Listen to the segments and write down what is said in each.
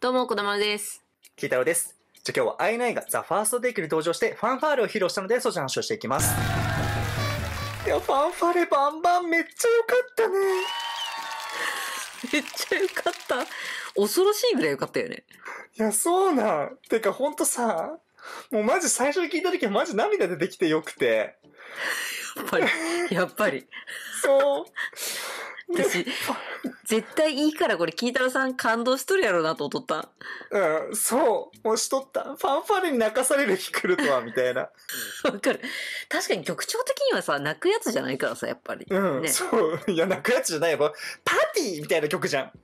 どうも、こだまるです。キータロです。じゃ今日は INI がザ・ファーストデイクに登場してファンファーレを披露したのでそちらの話をしていきます。いや、ファンファーレバンバンめっちゃ良かったね。めっちゃ良かった。恐ろしいぐらい良かったよね。いや、そうなん。てかほんとさ、もうマジ最初に聞いた時はマジ涙出てきてよくて。やっぱり。やっぱり。そう。私、絶対いいからこれ、金太郎さん感動しとるやろうなと思っとった。うん、そう。もうしとった。ファンファーレに泣かされる日来るとは、みたいな。わかる。確かに曲調的にはさ、泣くやつじゃないからさ、やっぱり。うん、ね、そう。いや、泣くやつじゃないよ。パーティーみたいな曲じゃん。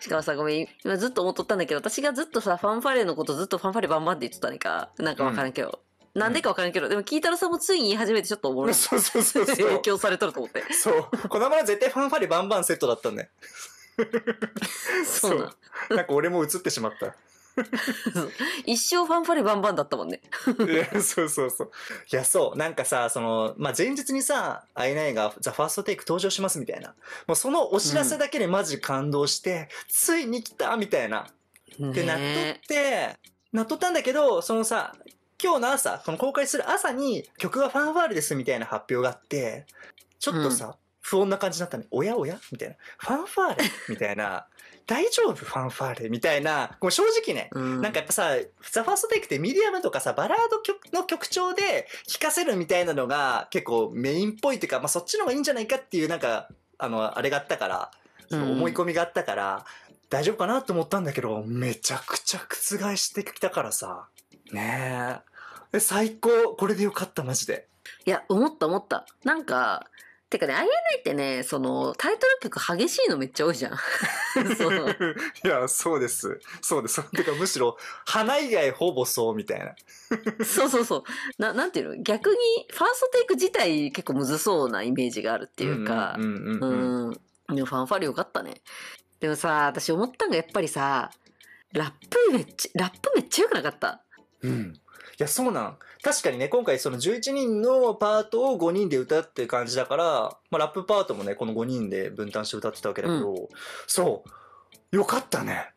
しかもさ、ごめん。今ずっと思っとったんだけど、私がずっとさ、ファンファーレのことずっとファンファーレバンバンって言っとったねか。なんかわからんけど。うんなんでかわからんけど、でも、キータロさんもついに言い始めてちょっとおもろい。そうそうそうそう。影響されとると思って。そう。このまま絶対ファンファレバンバンセットだったんだよ。そうなんそうなんか俺も映ってしまった。一生ファンファレバンバンだったもんね。いやそうそうそう。いや、そう。なんかさ、その、まあ、前日にさ、アイナイがザ・ファーストテイク登場しますみたいな。もうそのお知らせだけでマジ感動して、ついに来たみたいな。ってなっとっねて、なっとったんだけど、そのさ、今日の朝、この公開する朝に曲がファンファーレですみたいな発表があって、ちょっとさ、うん、不穏な感じになったね。おやおやみたいな。ファンファーレ みたいな。大丈夫ファンファーレみたいな。もう正直ね、うん、なんかやっぱさ、ザ・ファーストテイクってミディアムとかさ、バラード曲の曲調で聴かせるみたいなのが結構メインっぽいというか、まあ、そっちの方がいいんじゃないかっていうなんか、あの、あれがあったから、その思い込みがあったから、うん、大丈夫かなと思ったんだけど、めちゃくちゃ覆してきたからさ。ねえ。え、最高。これでよかった、マジで。いや、思った思った。なんか、てかね、INI ってね、その、タイトル曲激しいのめっちゃ多いじゃん。そう。いや、そうです。そうです。てか、むしろ、花以外ほぼそうみたいな。そうそうそう。な、なんていうの逆に、ファーストテイク自体結構むずそうなイメージがあるっていうか、うんうんうんうん、うん。でもファンファルよかったね。でもさ、私思ったのがやっぱりさ、ラップめっちゃ、ラップめっちゃよくなかった。うん。や、そうなん。確かにね、今回その11人のパートを5人で歌って感じだから、まあ、ラップパートもね、この5人で分担して歌ってたわけだけど、うん、そう。よかったね。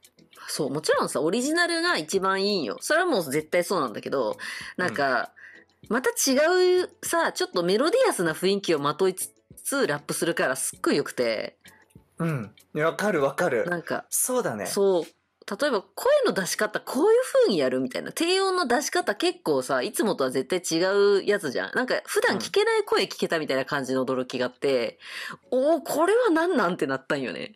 そう、もちろんさ、オリジナルが一番いいよ。それはもう絶対そうなんだけど、なんか、うん、また違うさ、ちょっとメロディアスな雰囲気をまといつつラップするからすっごい良くて。うん。わかるわかる。なんか。そうだね。そう。例えば声の出し方こういう風にやるみたいな。低音の出し方結構さ、いつもとは絶対違うやつじゃん。なんか普段聞けない声聞けたみたいな感じの驚きがあって、うん、おお、これは何なんてなったんよね。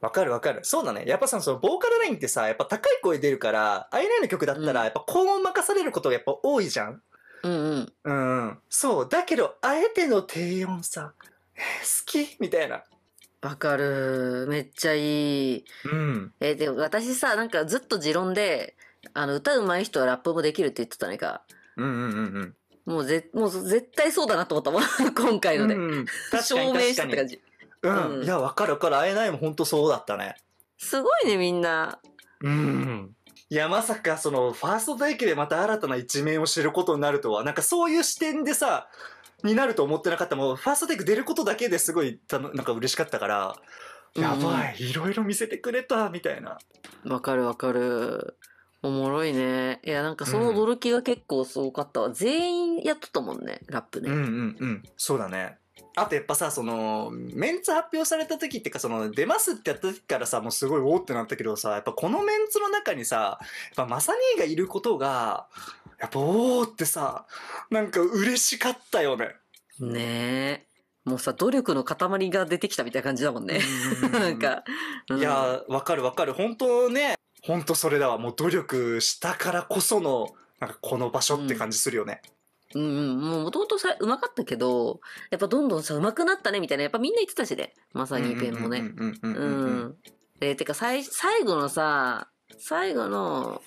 わかるわかる。そうだね。やっぱさ、そのボーカルラインってさ、やっぱ高い声出るから、アイラインの曲だったら、やっぱ高音任されることがやっぱ多いじゃん。うんうん。うん。そう。だけど、あえての低音さ、好きみたいな。わかる。めっちゃいい。うん。えー、でも私さ、なんかずっと持論で、あの、歌うまい人はラップもできるって言ってたねか。うんうんうんうん。もうぜ、もう絶対そうだなと思ったもん。今回ので。うん、証明したって感じ。うん。うん、いや、わかるわかる。会えないも本当そうだったね。すごいね、みんな。うん。いや、まさか、その、ファースト大輝でまた新たな一面を知ることになるとは、なんかそういう視点でさ、になると思ってなかったもうファーストテイク出ることだけですごいなんか嬉しかったからやばい、いろいろ見せてくれたみたいなわかるわかるおもろいねいやなんかその驚きが結構すごかったわ、うん、全員やっとったもんねラップね。うんうんうんそうだねあとやっぱさ、その、メンツ発表された時ってか、その、出ますってやった時からさ、もうすごいおーってなったけどさ、やっぱこのメンツの中にさ、やっぱマサがいることが、やっぱおーってさ、なんか嬉しかったよね。ねえ。もうさ、努力の塊が出てきたみたいな感じだもんね。んなんか。うん、いやわかるわかる。本当ね、本当それだわ。もう努力したからこその、なんかこの場所って感じするよね。うんうん、もうもともとさ、うまかったけど、やっぱどんどんさ、うまくなったね、みたいな、やっぱみんな言ってたしね。まさにペンもね。うん。えー、てか、最、最後のさ、最後の、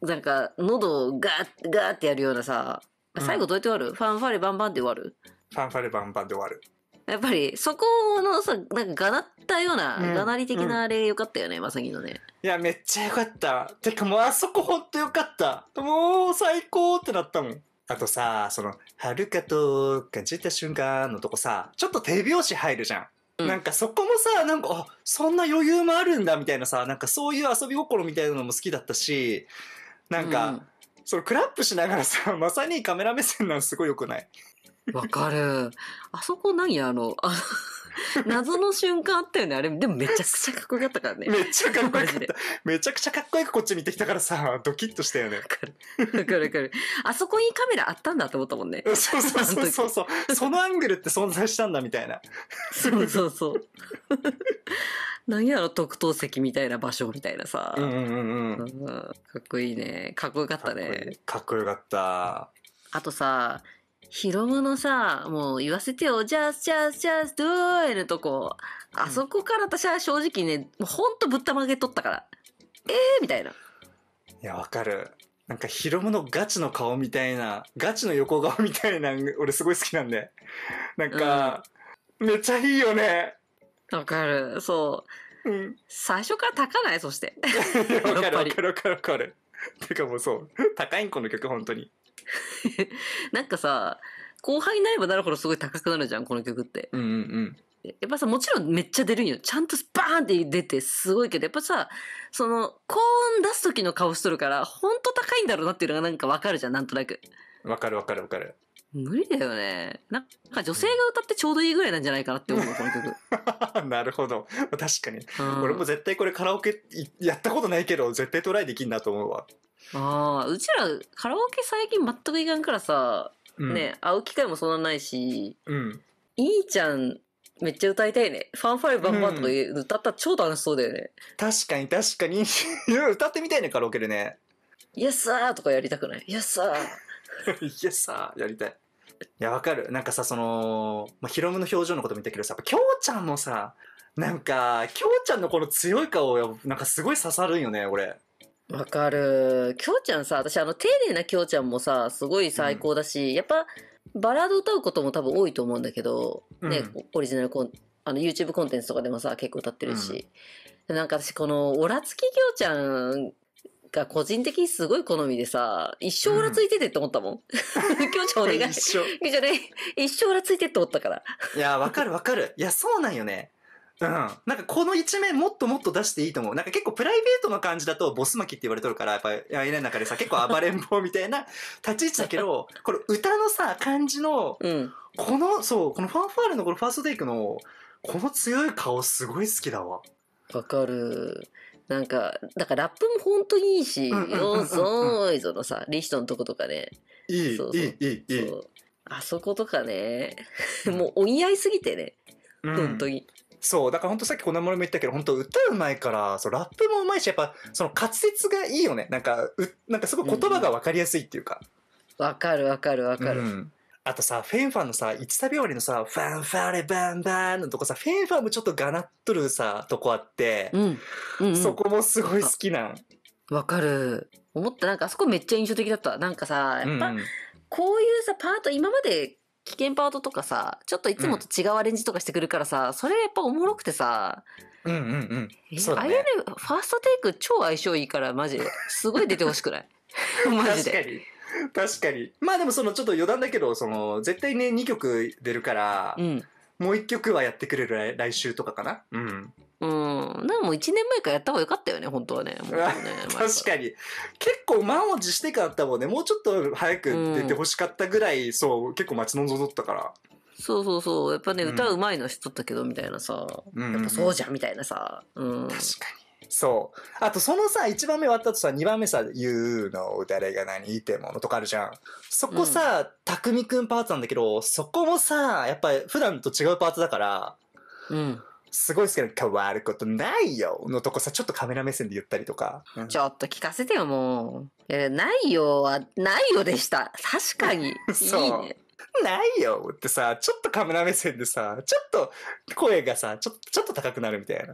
なんか、喉をガーガーってやるようなさ、最後どうやって終わる、うん、ファンファレバンバンで終わるファンファレバンバンで終わる。やっぱり、そこのさ、なんか、がなったような、がなり的なあれ、よかったよね、うん、まさぎのね。いや、めっちゃよかった。てか、もう、あそこほんとよかった。もう、最高ってなったもん。あとさ、その、はるかと感じた瞬間のとこさ、ちょっと手拍子入るじゃん。うん、なんかそこもさ、なんか、あ、そんな余裕もあるんだみたいなさ、なんかそういう遊び心みたいなのも好きだったし、なんか、うん、そのクラップしながらさ、まさにカメラ目線なんすごい良くないわかる。あそこなんや、あの、あ 謎の瞬間あったよね。あれ、でもめちゃくちゃかっこよかったからね。めちゃかっこよかった。めちゃくちゃかっこよくこっち見てきたからさ、ドキッとしたよね。わかる。わかるわかる。あそこにカメラあったんだと思ったもんね。そうそうそうそうそそのアングルって存在したんだみたいな。そうそうそう。何やろ、特等席みたいな場所みたいなさ。うんうんうん。かっこいいね。かっこよかったね。かっこよかった。あとさ、ヒロムのさ、もう言わせてよ、ジャスジャスジャスドゥーイのとこ、あそこから私は正直ね、もうほんとぶったまげとったから、えーみたいな。いや、わかる。なんかヒロムのガチの顔みたいな、ガチの横顔みたいな、俺すごい好きなんで。なんか、うん、めっちゃいいよね。わかる、そう。うん、最初から高ないそして。わかるわかるわかるわかる。てかもうそう、高いんこの曲本当に。なんかさ、後輩になればなるほどすごい高くなるじゃん、この曲って。うんうんうんやっぱさ、もちろんめっちゃ出るんよ。ちゃんとバーンって出てすごいけど、やっぱさ、その、高音出す時の顔しとるから、ほんと高いんだろうなっていうのがなんかわかるじゃん、なんとなく。わかるわかるわかる。無理だよね。なんか女性が歌ってちょうどいいぐらいなんじゃないかなって思う、この曲。なるほど。確かに。俺も絶対これカラオケやったことないけど、絶対トライできんなと思うわ。ああ、うちらカラオケ最近全くいかんからさ、うんね、会う機会もそんなないし、うん。いいちゃんめっちゃ歌いたいね。ファンファイブバンバンとかう歌ったら超楽しそうだよね。確かに確かに。歌ってみたいね、カラオケでね。イエスサーとかやりたくないイエスサーいやさ、やりたい。いや、わかる。なんかさ、その、まあ、ヒロムの表情のことも言ったけどさ、やっぱ、きょうちゃんのさ、なんか、きょうちゃんのこの強い顔、なんかすごい刺さるんよね、俺。わかる。きょうちゃんさ、私あの丁寧なきょうちゃんもさ、すごい最高だし、うん、やっぱバラード歌うことも多分多いと思うんだけど、うん、ね、オリジナルコン、あの YouTube コンテンツとかでもさ、結構歌ってるし。うん、なんか私このオラつききょうちゃんが個人的にすごい好みでさ、一生オラついててって思ったもん。きょうちゃんお願い。一生。ゃね、一生オラついてって思ったから。いや、わかるわかる。いや、そうなんよね。うん。なんかこの一面もっともっと出していいと思う。なんか結構プライベートの感じだとボス巻きって言われとるから、やっぱり家の中でさ、結構暴れん坊みたいな 立ち位置だけど、これ歌のさ、感じの、うん、この、そう、このファンファーレのこのファーストテイクの、この強い顔すごい好きだわ。わかる。なんか、だからラップもほんといいし、よぞーいぞのさ、リヒトのとことかね。いい、そうそういい、いい、いい。あそことかね、もうお似合いすぎてね。うん、とに。そう、だから本当さっきこのなも言ったけど、本当歌うまいから、そう、ラップもうまいし、やっぱ、その滑舌がいいよね。なんか、う、なんかすごい言葉がわかりやすいっていうか。わ、かるわかるわかる。うんあとさ、フェンファンのさ、1サ終わりのさ、ファンファレバンバンのとこさ、フェンファンもちょっとがなっとるさ、とこあって、うん、うんうん、そこもすごい好きなん。わかる。思った、なんかあそこめっちゃ印象的だった。なんかさ、やっぱ、うんうん、こういうさ、パート今まで危険パートとかさ、ちょっといつもと違うアレンジとかしてくるからさ、それやっぱおもろくてさ、うんうんうん。そうあねね、ファーストテイク超相性いいから、マジで。すごい出てほしくない マジ確かに。確かに。まあでもそのちょっと余談だけど、その絶対ね、2曲出るからう、ん。もう1曲はやってくれる来週とかかな。うん。うん。でも1年前からやった方がよかったよね、本当はね。ね確かに。結構満を持してからだったもんね。もうちょっと早く出てほしかったぐらい、うん、そう、結構待ち望んどったから。そうそうそう。やっぱね、うん、歌うまいの知っとったけど、みたいなさ。うん、やっぱそうじゃん、みたいなさ。うん。確かに。そう。あと、そのさ、1番目終わった後さ、2番目さ、言うの、誰が何言ってものとかあるじゃん。そこさ、たくみくんパーツなんだけど、そこもさ、やっぱり普段と違うパーツだから、うん。すごい好きな変わることないよのとこさ、ちょっとカメラ目線で言ったりとか。うん、ちょっと聞かせてよ、もう。いや、ないよは、ないよでした。確かに。そう。いいねないよってさ、ちょっとカメラ目線でさ、ちょっと声がさ、ちょちょっと高くなるみたい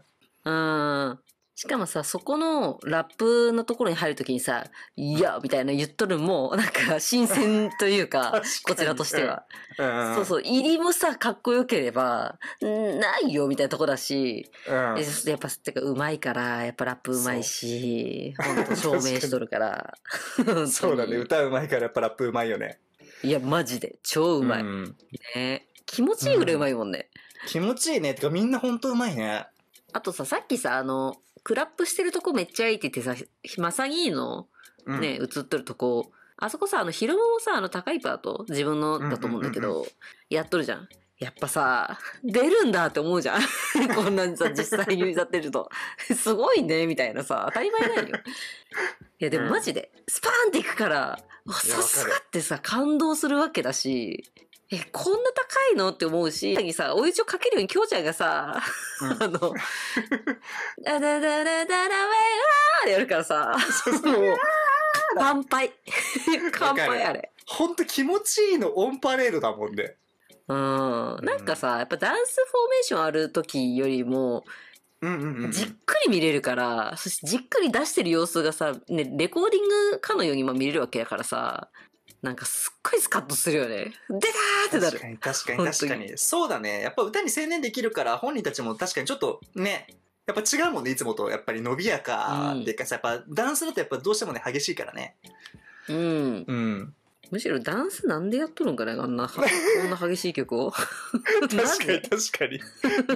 な。うん。しかもさ、そこのラップのところに入るときにさ、いや、みたいな言っとるもなんか新鮮というか、かこちらとしては、うんそうそう、入りもさ、かっこよければ、ないよ、みたいなとこだし、うん、やっぱ、てか、うまいから、やっぱラップうまいし、本当証明しとるから。か そうだね、歌うまいからやっぱラップうまいよね。いや、マジで、超うまい。ね気持ちいいぐらいうまいもんね。気持ちいいね。てかみんなほんとうまいね。あとさ、さっきさ、あの、クラップしてるとこめっちゃいいって言ってさ、まさぎのね、映ってるとこ、あそこさ、あの、昼間もさ、あの、高いパート、自分のだと思うんだけど、やっとるじゃん。やっぱさ、出るんだって思うじゃん。こんなにさ、実際に歌ってると。すごいね、みたいなさ、当たり前だよ。いや、でもマジで、スパーンっていくから、さすがってさ、感動するわけだし、え、こんな高いのって思うし、にさ、お家をかけるように、きょうちゃんがさ、あの、ダダダダダダウェイーでやるからさ、そうそう乾杯。乾杯あれ。ほんと気持ちいいのオンパレードだもんね。うん。なんかさ、やっぱダンスフォーメーションある時よりも、うんうんじっくり見れるから、そしてじっくり出してる様子がさ、ね、レコーディングかのように今見れるわけやからさ、なんかすっごいスカッとするよね。出たーってなる。確かに確かに確かに。そうだね。やっぱ歌に専念できるから本人たちも確かにちょっとね、やっぱ違うもんね、いつもと。やっぱり伸びやかでいかさ、うん、やっぱダンスだとやっぱどうしてもね、激しいからね。うん。うん。むしろダンスなんでやっとるんかねあんな、こんな激しい曲を。確かに確かに。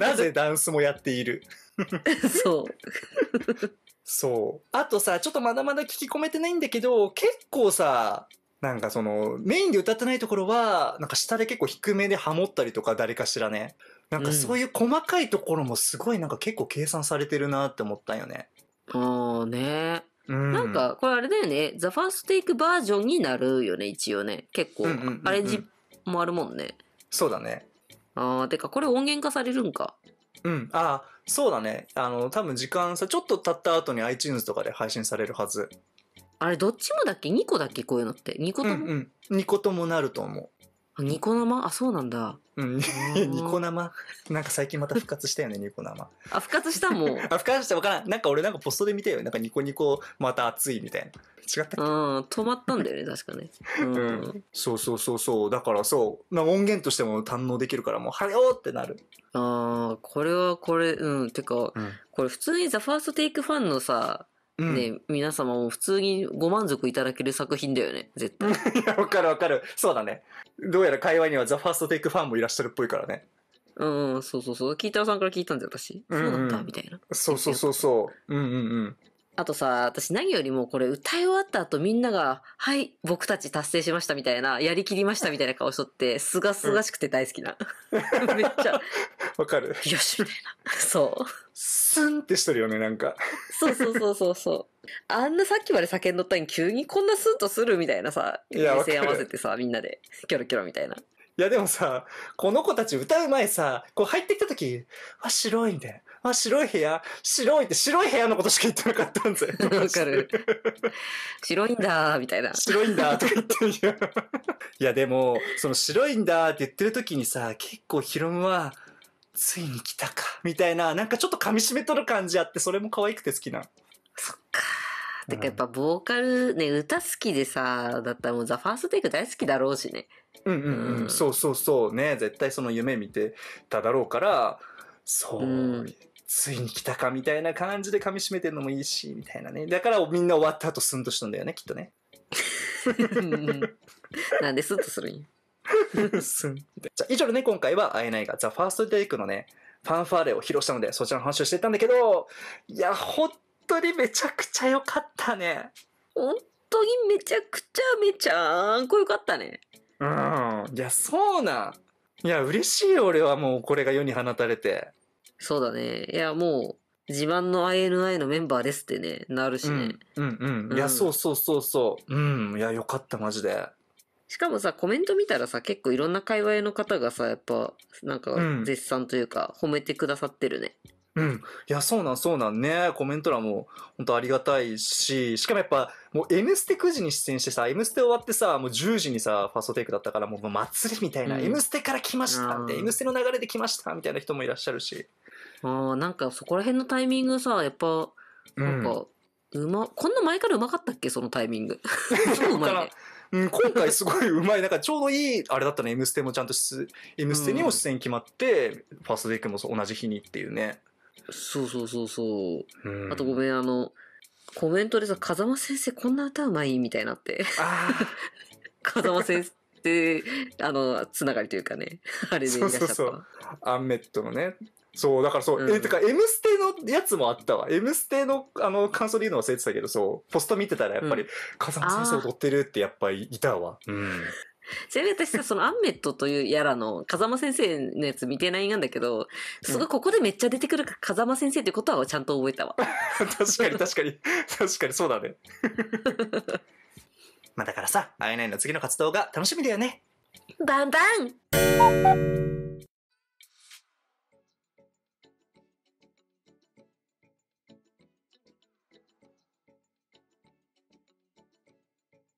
なぜダンスもやっている。そう。そう。あとさ、ちょっとまだまだ聞き込めてないんだけど、結構さ、なんかその、メインで歌ってないところは、なんか下で結構低めでハモったりとか誰かしらね。なんかそういう細かいところもすごいなんか結構計算されてるなって思ったよね。ああね。うん、なんか、これあれだよね。ザ・ファーストテイクバージョンになるよね、一応ね。結構、アレンジもあるもんね。そうだね。ああ、てか、これ音源化されるんか。うん。ああ、そうだね。あの、多分時間さ、ちょっと経った後に iTunes とかで配信されるはず。あれどっちもだっけ ?2 個だっけこういうのって。2個とも、うん、うん、2個ともなると思う。ニコ生あ、そうなんだ。うん。ニコ生なんか最近また復活したよね、ニコ生。あ、復活したもん。あ、復活したわからん。なんか俺なんかポストで見たよ。なんかニコニコまた熱いみたいな。違ったうん、止まったんだよね、確かね。うん。そうそうそうそう。だからそう。な音源としても堪能できるから、もう、はようってなる。ああ、これはこれ、うん。てか、うん、これ普通にザ・ファーストテイクファンのさ、ね、皆様も普通にご満足いただける作品だよね、絶対。わかるわかる。そうだね。どうやら会話にはザ・ファーストテイクファンもいらっしゃるっぽいからね。うん、そうそうそう。キータさんから聞いたんだよ、私。そうだった、みたいな。そうそうそうそう。うんうんうん。あとさ、私何よりもこれ歌い終わった後みんなが、はい、僕たち達成しましたみたいな、やりきりましたみたいな顔しとって、すがすがしくて大好きな。うん、めっちゃ。わかる。よし、みたいな。そう。スンってしとるよね、なんか。そうそうそうそうそう。あんなさっきまで叫んどったに急にこんなスンとするみたいなさ、目線合わせてさ、みんなで、キョロキョロみたいな。いやでもさ、この子たち歌う前さ、こう入ってきた時、わ、白いみたいな。あ、白い部屋白いって白い部屋のことしか言ってなかったんぜ。わかる。白いんだみたいな。白いんだとか言ってる。いや、でも、その白いんだって言ってる時にさ、結構ヒロムは、ついに来たか、みたいな、なんかちょっと噛み締めとる感じあって、それも可愛くて好きな。そっか。てかやっぱボーカルね、歌好きでさ、だったらもうザ・ファーストテイク大好きだろうしね。うんうんうん。うん、そうそうそう。ね、絶対その夢見てただろうから、そう。うんついに来たかみたいな感じで噛みしめてるのもいいし、みたいなね。だからみんな終わった後スンとしたんだよね、きっとね。なんでスンとするんや。スンじゃ以上でね、今回は会えないが、f ファースト a イクのね、ファンファーレを披露したので、そちらの話をしてたんだけど、いや、本当にめちゃくちゃ良かったね。本当にめちゃくちゃめちゃんこよかったね。うん。いや、そうなん。いや、嬉しいよ、俺はもうこれが世に放たれて。そうだね。いや、もう、自慢の INI のメンバーですってね、なるしね。うん、うん、うん。いや、そうそうそうそう。うん。いや、よかった、マジで。しかもさ、コメント見たらさ、結構いろんな界隈の方がさ、やっぱ、なんか、絶賛というか、褒めてくださってるね。うん。いや、そうなんそうなんね。コメント欄も本当ありがたいし、しかもやっぱ、もう M ステ9時に出演してさ、M ステ終わってさ、もう10時にさ、ファーストテイクだったから、もう祭りみたいな、うん、M ステから来ましたって、M ステの流れで来ましたみたいな人もいらっしゃるし。ああ、なんかそこら辺のタイミングさ、やっぱ、なんか、ううま、こんな前からうまかったっけそのタイミング。超うまいね。うん、今回すごいうまい。なんかちょうどいい、あれだったね、M ステもちゃんと出、M ステにも出演決まって、うん、ファーストテイクも同じ日にっていうね。そうそうそうそう。うん、あとごめん、あの、コメントでさ、風間先生こんな歌うまいみたいになって。風間先生、あの、つながりというかね。あれでいらっしゃったそうそうそう。アンメットのね。そう、だからそう、うん、え、てか、M ステのやつもあったわ。M ステの、あの、感想で言うの忘れてたけど、そう、ポスト見てたらやっぱり、うん、風間先生踊ってるってやっぱりいたわ。うん。ちなみに私さ、そのアンメットというやらの風間先生のやつ見てないんだけど、すごいここでめっちゃ出てくるか、風間先生ってことはちゃんと覚えたわ。確かに確かに。確かにそうだね。まあだからさ、会えないの次の活動が楽しみだよね。バンバン